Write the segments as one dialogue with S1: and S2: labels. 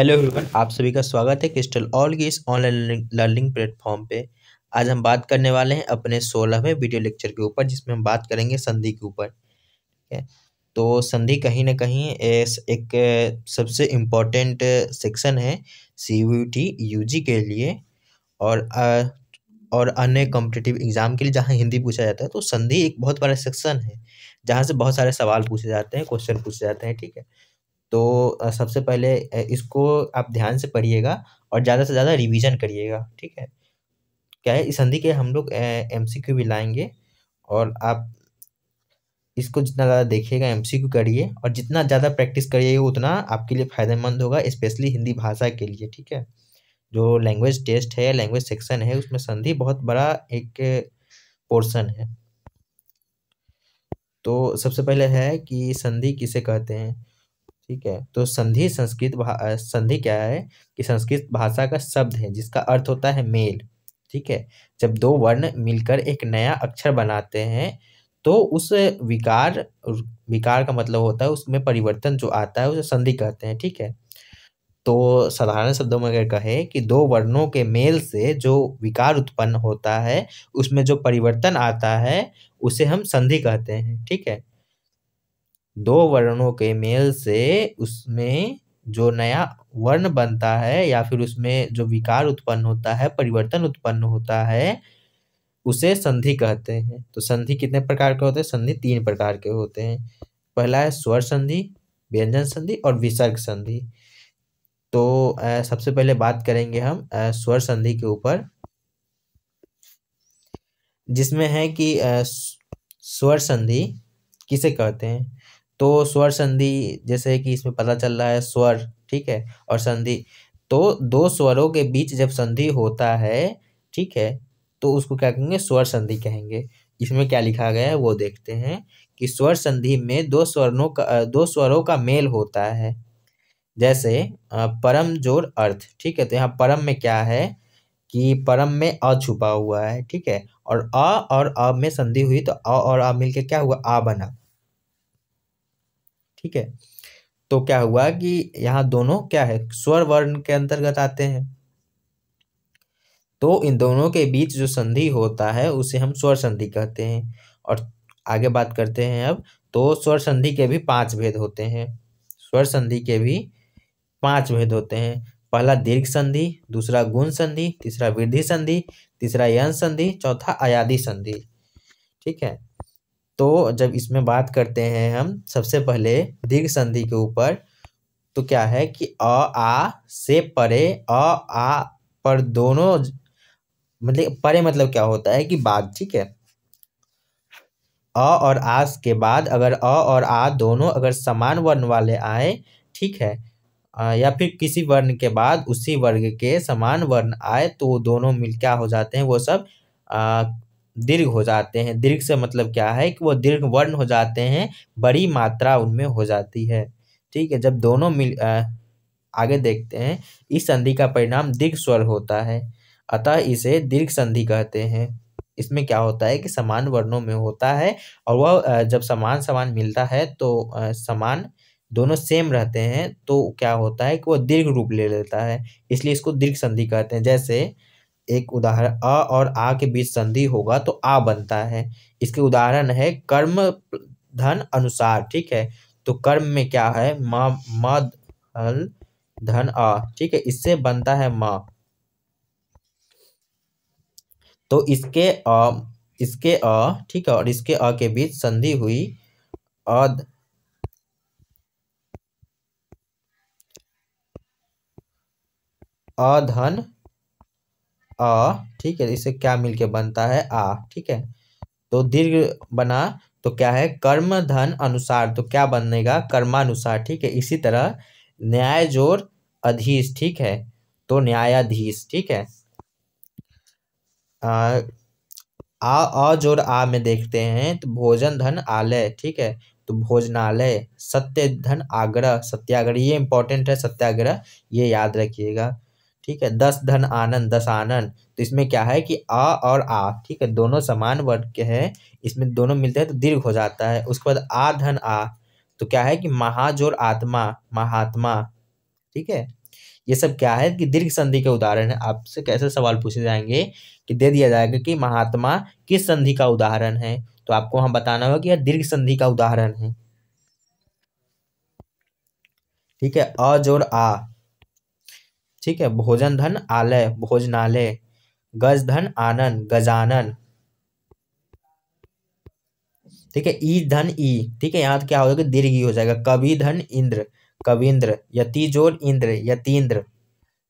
S1: hello everyone आप सभी का स्वागत है क्रिस्टल ऑल की इस ऑनलाइन लर्निंग प्लेटफॉर्म पे आज हम बात करने वाले हैं अपने सोलहवें वीडियो लेक्चर के ऊपर जिसमें हम बात करेंगे संधि के ऊपर ठीक है तो संधि कहीं ना कहीं एक सबसे इम्पोर्टेंट सेक्शन है C U T U G के लिए और आ, और अन्य कॉम्पिटेटिव एग्जाम के लिए जहाँ हिंदी पूछा जाता है तो संधि एक बहुत बड़ा सेक्शन है जहाँ से बहुत सारे सवाल पूछे जाते हैं क्वेश्चन पूछे जाते हैं ठीक है तो सबसे पहले इसको आप ध्यान से पढ़िएगा और ज़्यादा से ज़्यादा रिवीजन करिएगा ठीक है क्या है इस संधि के हम लोग एम सी क्यू भी लाएंगे और आप इसको जितना ज़्यादा देखिएगा एम सी क्यू करिए और जितना ज़्यादा प्रैक्टिस करिएगा उतना आपके लिए फ़ायदेमंद होगा स्पेशली हिंदी भाषा के लिए ठीक है जो लैंग्वेज टेस्ट है लैंग्वेज सेक्शन है उसमें संधि बहुत बड़ा एक पोर्शन है तो सबसे पहले है कि संधि किसे कहते हैं ठीक है तो संधि संस्कृत संधि क्या है कि संस्कृत भाषा का शब्द है जिसका अर्थ होता है मेल ठीक है जब दो वर्ण मिलकर एक नया अक्षर बनाते हैं तो उस विकार विकार का मतलब होता है उसमें परिवर्तन जो आता है उसे संधि कहते हैं ठीक है तो साधारण शब्दों में अगर कहे कि दो वर्णों के मेल से जो विकार उत्पन्न होता है उसमें जो परिवर्तन आता है उसे हम संधि कहते हैं ठीक है दो वर्णों के मेल से उसमें जो नया वर्ण बनता है या फिर उसमें जो विकार उत्पन्न होता है परिवर्तन उत्पन्न होता है उसे संधि कहते हैं तो संधि कितने प्रकार के होते हैं संधि तीन प्रकार के होते हैं पहला है स्वर संधि व्यंजन संधि और विसर्ग संधि तो सबसे पहले बात करेंगे हम स्वर संधि के ऊपर जिसमें है कि स्वर संधि किसे कहते हैं तो स्वर संधि जैसे कि इसमें पता चल रहा है स्वर ठीक है और संधि तो दो स्वरों के बीच जब संधि होता है ठीक है तो उसको क्या कहेंगे स्वर संधि कहेंगे इसमें क्या लिखा गया है वो देखते हैं कि स्वर संधि में दो स्वर्णों का दो स्वरों का मेल होता है जैसे परम जोर अर्थ ठीक है तो यहाँ परम में क्या है कि परम में अ छुपा हुआ है ठीक है और अ और अ में संधि हुई तो अ और अ मिलके क्या हुआ आ बना ठीक है तो क्या हुआ कि यहाँ दोनों क्या है स्वर वर्ण के अंतर्गत आते हैं तो इन दोनों के बीच जो संधि होता है उसे हम स्वर संधि कहते हैं और आगे बात करते हैं अब तो स्वर संधि के भी पांच भेद होते हैं स्वर संधि के भी पांच भेद होते हैं पहला दीर्घ संधि दूसरा गुण संधि तीसरा वृद्धि संधि तीसरा यन संधि चौथा अयादि संधि ठीक है तो जब इसमें बात करते हैं हम सबसे पहले दीर्घ संधि के ऊपर तो क्या है कि अ आ से परे अ आ पर दोनों मतलब परे मतलब क्या होता है कि बाद ठीक है अ और आस के बाद अगर अ और आ दोनों अगर समान वर्ण वाले आए ठीक है या फिर किसी वर्ण के बाद उसी वर्ग के समान वर्ण आए तो दोनों मिल क्या हो जाते हैं वो सब दीर्घ हो जाते हैं दीर्घ से मतलब क्या है कि वो दीर्घ वर्ण हो जाते हैं बड़ी मात्रा उनमें हो जाती है ठीक है जब दोनों मिल आ, आगे देखते हैं इस संधि का परिणाम दीर्घ स्वर होता है अतः इसे दीर्घ संधि कहते हैं इसमें क्या होता है कि समान वर्णों में होता है और वह जब समान समान मिलता है तो समान दोनों सेम रहते हैं तो क्या होता है कि वो दीर्घ रूप ले लेता है इसलिए इसको दीर्घ संधि कहते हैं जैसे एक उदाहरण अ और आ के बीच संधि होगा तो आ बनता है इसके उदाहरण है कर्म धन अनुसार ठीक है तो कर्म में क्या है म मद धन आ ठीक है इससे बनता है म तो इसके अ इसके अ ठीक है और इसके अ के बीच संधि हुई अद अधन अ ठीक है इसे क्या मिलके बनता है आ ठीक है तो दीर्घ बना तो क्या है कर्म धन अनुसार तो क्या बनेगा कर्मानुसार ठीक है इसी तरह न्याय जोर अधीश ठीक है तो न्यायाधीश ठीक है आ, आ जोर आ में देखते हैं तो भोजन धन आलय ठीक है तो भोजनालय सत्य धन आग्रह सत्याग्रह ये इंपॉर्टेंट है सत्याग्रह ये याद रखिएगा ठीक है दस धन आनंद दस आनंद तो इसमें क्या है कि अ और आ ठीक है दोनों समान वर्ग के हैं इसमें दोनों मिलते हैं तो दीर्घ हो जाता है उसके बाद आ धन आ तो क्या है कि महाजोर आत्मा महात्मा ठीक है ये सब क्या है कि दीर्घ संधि के उदाहरण है आपसे कैसे सवाल पूछे जाएंगे कि दे दिया जाएगा कि महात्मा किस संधि का उदाहरण है तो आपको वहां बताना होगा कि यह दीर्घ संधि का उदाहरण है ठीक है अजोर आ ठीक है भोजन धन आलय भोजनालय गज धन आनंद गजानन ठीक है ई धन ई ठीक है यहाँ तो क्या हो जाएगा दीर्घ हो जाएगा कवि धन इंद्र कविंद्र जोर इंद्र यतीन्द्र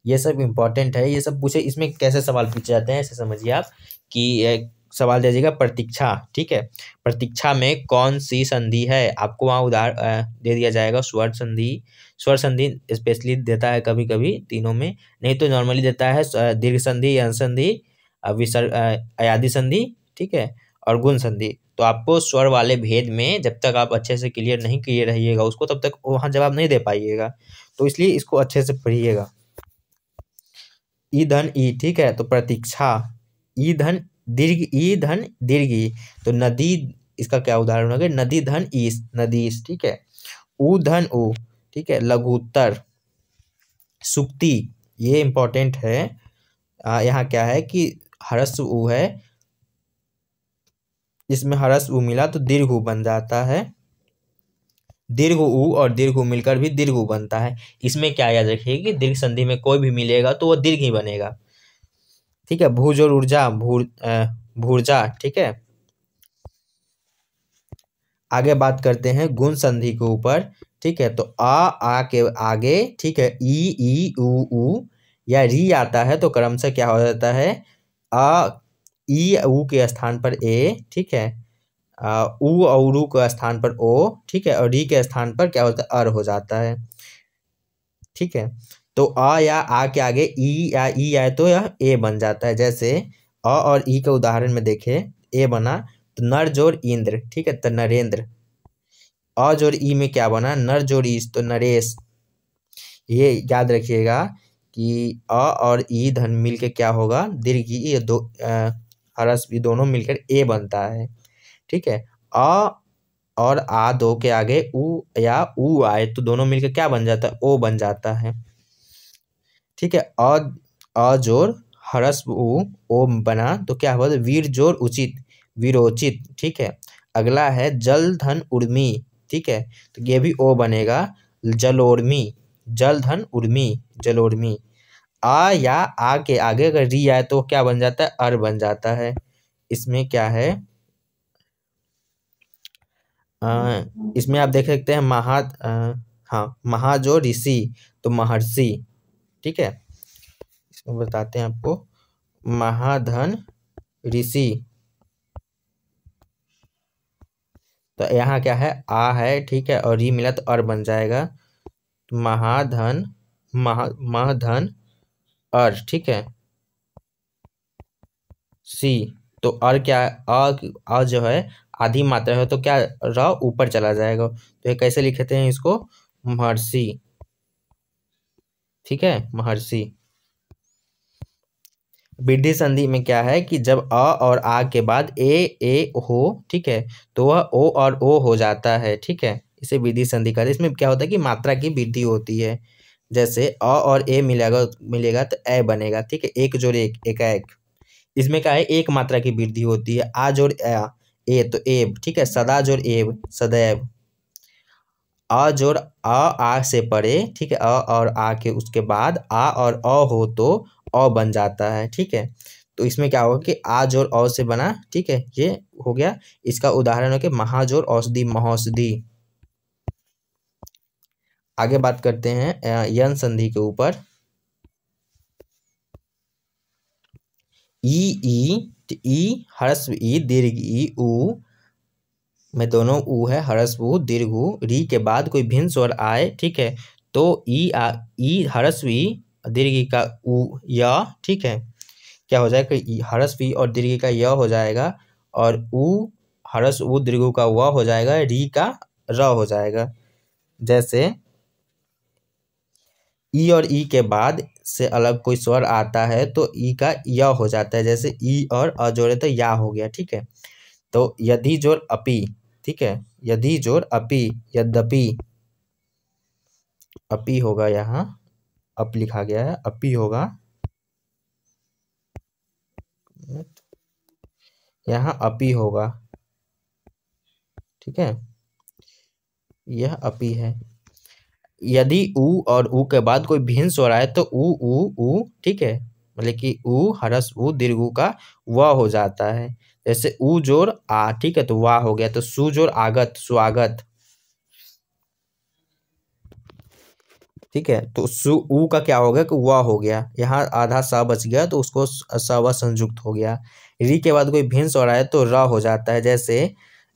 S1: ये सब इम्पोर्टेंट है ये सब पूछे इसमें कैसे सवाल पूछे जाते हैं ऐसे समझिए आप कि सवाल दे जाएगा प्रतीक्षा ठीक है प्रतीक्षा में कौन सी संधि है आपको वहाँ उदाहरण दे दिया जाएगा स्वर संधि स्वर संधि स्पेशली देता है कभी कभी तीनों में नहीं तो नॉर्मली देता है दीर्घ संधि यन संधि विसर्ग अयाधि संधि ठीक है और गुण संधि तो आपको स्वर वाले भेद में जब तक आप अच्छे से क्लियर नहीं किए रहिएगा उसको तब तक वहाँ जवाब नहीं दे पाइएगा तो इसलिए इसको अच्छे से पढ़िएगा ई धन ई ठीक है तो प्रतीक्षा ई धन दीर्घ ई धन दीर्घ ई तो नदी इसका क्या उदाहरण हो गया नदी धन ईस नदी ठीक है उ धन उ ठीक है लघुत्तर सुक्ति ये इंपॉर्टेंट है यहाँ क्या है कि हरस्व ऊ है इसमें हरस्व ऊ मिला तो दीर्घ बन जाता है दीर्घ ऊ और दीर्घ मिलकर भी दीर्घ बनता है इसमें क्या याद रखिए कि दीर्घ संधि में कोई भी मिलेगा तो वह दीर्घ ही बनेगा ठीक है भूज और ऊर्जा भूर भूर्जा ठीक है आगे बात करते हैं गुण संधि के ऊपर ठीक है तो आ आ के आगे ठीक है ई ई उ ऊ या री आता है तो क्रम से क्या हो जाता है आ ई ऊ के स्थान पर ए ठीक है ऊ और रू के स्थान पर ओ ठीक है और री के स्थान पर क्या होता है अर हो जाता है ठीक है तो अ या आ के आगे ई या ई आए तो यह ए बन जाता है जैसे अ और ई के उदाहरण में देखे ए बना तो नर जोर इंद्र ठीक है तो नरेंद्र अ जोर ई में क्या बना नर जोर ईस तो नरेश ये याद रखिएगा कि अ और ई धन मिलकर क्या होगा दीर्घ ई दो हरस भी दोनों मिलकर ए बनता है ठीक है अ और आ दो के आगे ऊ या ऊ आए तो दोनों मिलकर क्या बन जाता है ओ बन जाता है ठीक है अ अजोर हरस ओ ओम बना तो क्या हुआ तो वीर जोर उचित वीरोचित ठीक है अगला है जल धन उर्मी ठीक है तो ये भी ओ बनेगा जलोर्मी जल धन उर्मी जलोर्मी आ या आ के आगे अगर री आए तो क्या बन जाता है अर बन जाता है इसमें क्या है आ, इसमें आप देख सकते हैं महा हाँ महाजो ऋषि तो महर्षि ठीक है इसमें बताते हैं आपको महाधन ऋषि तो यहाँ क्या है आ है ठीक है और री मिला तो और बन जाएगा महाधन महा महाधन अर ठीक है सी तो अर क्या है अ अ जो है आधी मात्रा है तो क्या र ऊपर चला जाएगा तो ये कैसे लिखते हैं इसको महर्षि ठीक है महर्षि वृद्धि संधि में क्या है कि जब अ और आ के बाद ए ए हो ठीक है तो वह ओ और ओ हो जाता है ठीक है इसे विधि संधि कहते हैं इसमें क्या होता है कि मात्रा की वृद्धि होती है जैसे अ और ए मिलेगा मिलेगा तो ए बनेगा ठीक है एक जोड़ एक एक एक इसमें क्या है एक मात्रा की वृद्धि होती है आ जोड़ ए ए तो एब ठीक है सदा जोड़ एब सदैव अ जोर अ आ से पड़े ठीक है अ और आ के उसके बाद आ और अ हो तो अ बन जाता है ठीक है तो इसमें क्या होगा कि आ जोर औ से बना ठीक है ये हो गया इसका उदाहरण हो गया महाजोर औषधि महौषधि आगे बात करते हैं यन संधि के ऊपर ई ई ई हर्ष ई दीर्घ ई ऊ में दोनों ऊ है हरस्व दीर्घ ऊ री के बाद कोई भिन्न स्वर आए ठीक है तो ई आ ई हरस्वी दीर्घ का ऊ य ठीक है क्या हो जाएगा हरस्वी और दीर्घ का य हो जाएगा और उ हरस उ दीर्घ का व हो जाएगा री का र हो जाएगा जैसे ई और ई के बाद से अलग कोई स्वर आता है तो ई का य हो जाता है जैसे ई और अ जोड़े तो या हो गया ठीक है तो यदि जोर अपी ठीक है यदि जोर अपि यद्यपि अपि होगा यहाँ अप लिखा गया है अपि होगा यहाँ अपि होगा ठीक है यह अपि है यदि ऊ और ऊ के बाद कोई भिन्न स्वर आए तो ऊ ऊ ऊ ठीक है मतलब कि उ हरस उ दीर्घ का व हो जाता है जैसे उ जोर आ ठीक है तो वाह हो गया तो सु जोर आगत स्वागत ठीक है तो सु उ का क्या हो गया कि व हो गया यहाँ आधा स बच गया तो उसको स व संयुक्त हो गया री के बाद कोई भिन्न स्वर आए तो र हो जाता है जैसे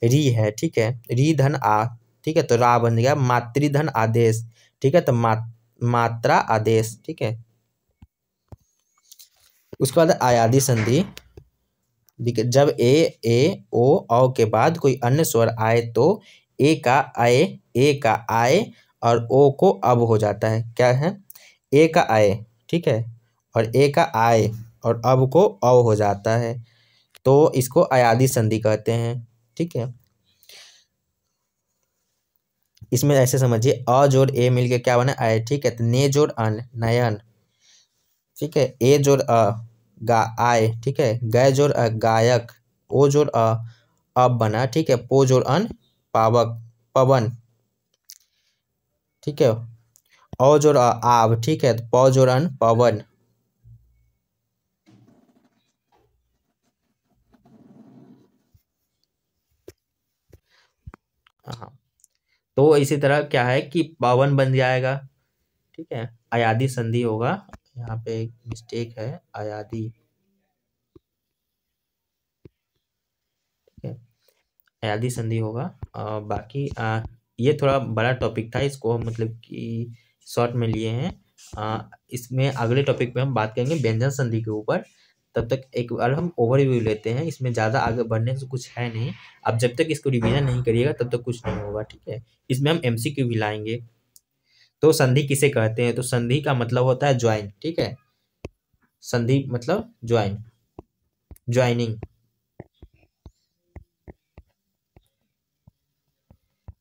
S1: री है ठीक है री धन आ ठीक है तो रा बन गया मातृधन आदेश ठीक है तो मा, मात्रा आदेश ठीक है उसके बाद आयादी संधि जब ए ए ओ औ के बाद कोई अन्य स्वर आए तो ए का आए ए का आए और ओ को अब हो जाता है क्या है ए का आए ठीक है और ए का आए और अब को अव हो जाता है तो इसको आयादी संधि कहते हैं ठीक है इसमें ऐसे समझिए अ जोड़ ए मिलके क्या बना आए ठीक है तो ने जोड़ अन नयन ठीक है ए जोड़ अ गा आय ठीक है गय जोर अ गायक ओ जोर अ अब बना ठीक है पो जोर अन पावक पवन ठीक है ओ जोर अ आव ठीक है तो पौ जोर अन पवन हाँ तो इसी तरह क्या है कि पवन बन जाएगा ठीक है अयादी संधि होगा यहाँ पे एक मिस्टेक है आयादी ठीक आयादी संधि होगा और बाकी आ, ये थोड़ा बड़ा टॉपिक था इसको मतलब कि शॉर्ट में लिए हैं इसमें अगले टॉपिक पे हम बात करेंगे व्यंजन संधि के ऊपर तब तक एक बार हम ओवरव्यू लेते हैं इसमें ज़्यादा आगे बढ़ने से कुछ है नहीं अब जब तक इसको रिवीजन नहीं करिएगा तब तक कुछ नहीं होगा ठीक है इसमें हम एमसीक्यू भी लाएंगे तो संधि किसे कहते हैं तो संधि का मतलब होता है ज्वाइन ठीक है संधि मतलब ज्वाइन ज्वाइनिंग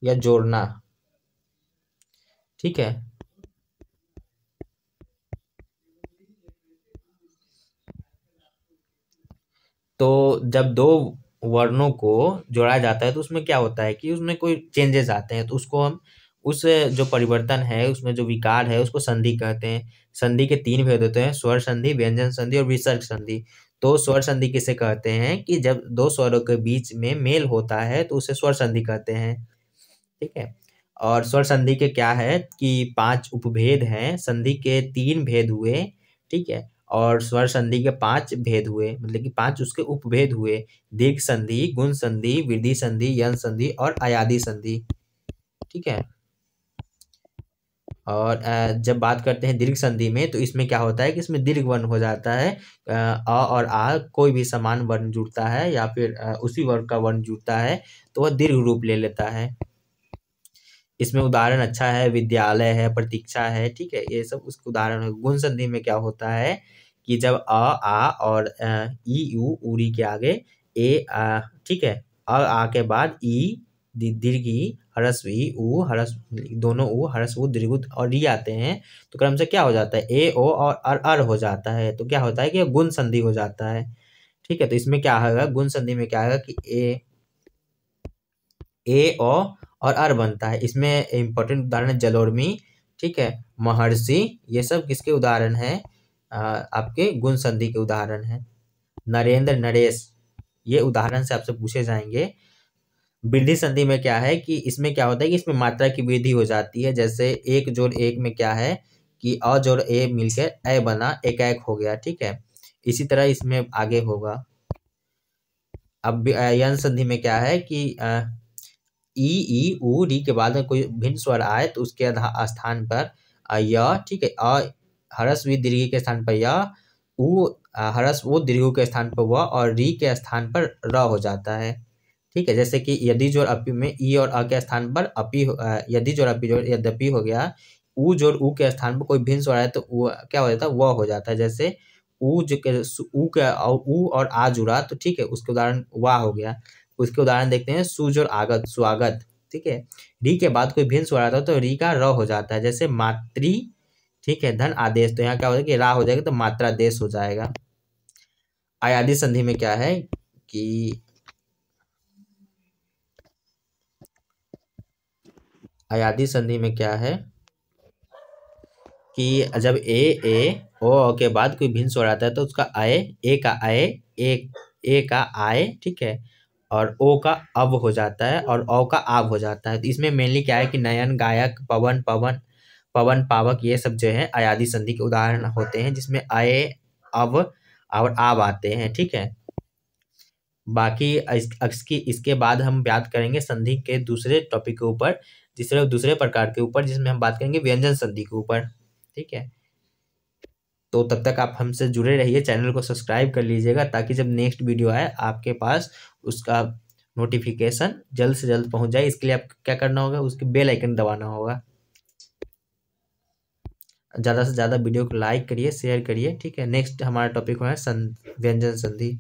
S1: या जोड़ना ठीक है तो जब दो वर्णों को जोड़ा जाता है तो उसमें क्या होता है कि उसमें कोई चेंजेस आते हैं तो उसको हम उस जो परिवर्तन है उसमें जो विकार है उसको संधि कहते हैं संधि के तीन भेद होते हैं स्वर संधि व्यंजन संधि और विसर्ग संधि तो स्वर संधि किसे कहते हैं कि जब दो स्वरों के बीच में मेल होता है तो उसे स्वर संधि कहते हैं ठीक है और स्वर संधि के क्या है कि पांच उपभेद हैं संधि के तीन भेद हुए ठीक है और स्वर संधि के पांच भेद हुए मतलब कि पांच उसके उपभेद हुए दीर्घ संधि गुण संधि वृद्धि संधि यन संधि और अयादि संधि ठीक है और जब बात करते हैं दीर्घ संधि में तो इसमें क्या होता है कि इसमें दीर्घ वर्ण हो जाता है अ और आ कोई भी समान वर्ण जुड़ता है या फिर उसी वर्ग का वर्ण जुड़ता है तो वह दीर्घ रूप ले लेता है इसमें उदाहरण अच्छा है विद्यालय है प्रतीक्षा है ठीक है ये सब उसके उदाहरण है गुण संधि में क्या होता है कि जब अ आ और ई यू उरी के आगे ए ठीक है अ आ के बाद ई दीर्घी हरस्व ई ऊ हरस दोनों ऊ हरस उ दीर्घ और री आते हैं तो क्रम से क्या हो जाता है ए ओ और अर अर हो जाता है तो क्या होता है कि गुण संधि हो जाता है ठीक है तो इसमें क्या आएगा गुण संधि में क्या आएगा कि ए ए ओ और अर बनता है इसमें इंपॉर्टेंट उदाहरण है जलोर्मी ठीक है महर्षि ये सब किसके उदाहरण है आ, आपके गुण संधि के उदाहरण है नरेंद्र नरेश ये उदाहरण से आपसे पूछे जाएंगे वृद्धि संधि में क्या है कि इसमें क्या होता है कि इसमें मात्रा की वृद्धि हो जाती है जैसे एक जोड़ एक में क्या है कि अ जोड़ ए मिलकर ए बना एक एक हो गया ठीक है इसी तरह इसमें आगे होगा अब यन संधि में क्या है कि ई ई ऊ री के बाद में कोई भिन्न स्वर आए तो उसके स्थान पर य ठीक है अ हरस वी दीर्घ के स्थान पर य ऊ हरस वो दीर्घ के स्थान पर व और री के स्थान पर र हो जाता है ठीक है जैसे कि यदि जोर अपी में ई और अ के स्थान पर अपी यदि जोर अपी जोर यद्यपि हो गया ऊ जोर ऊ के स्थान पर कोई भिन्न स्वर है तो क्या हो जाता है वह हो जाता है जैसे ऊ जो के ऊ के ऊ और आ जुड़ा तो ठीक है उसके उदाहरण वाह हो गया उसके उदाहरण देखते हैं सु जोर आगत स्वागत ठीक है री के बाद कोई भिन्न स्वर आता है तो री का र हो जाता है जैसे मातृ ठीक है धन आदेश तो यहाँ क्या हो जाएगा कि रा हो जाएगा तो मात्रा देश हो जाएगा आयादी संधि में क्या है कि हयाती संधि में क्या है कि जब ए ए ओ के बाद कोई भिन्न स्वर आता है तो उसका आय ए का आय ए ए का आय ठीक है और ओ का अब हो जाता है और ओ का आब हो जाता है तो इसमें मेनली क्या है कि नयन गायक पवन पवन पवन पावक ये सब जो है आयादी संधि के उदाहरण होते हैं जिसमें आय अब और आब आते हैं ठीक है बाकी इसकी इसके बाद हम बात करेंगे संधि के दूसरे टॉपिक के ऊपर तीसरे दूसरे प्रकार के ऊपर जिसमें हम बात करेंगे व्यंजन संधि के ऊपर ठीक है तो तब तक आप हमसे जुड़े रहिए चैनल को सब्सक्राइब कर लीजिएगा ताकि जब नेक्स्ट वीडियो आए आपके पास उसका नोटिफिकेशन जल्द से जल्द पहुंच जाए इसके लिए आप क्या करना होगा उसके बेल आइकन दबाना होगा ज़्यादा से ज़्यादा वीडियो को लाइक करिए शेयर करिए ठीक है नेक्स्ट हमारा टॉपिक हुआ है व्यंजन संधि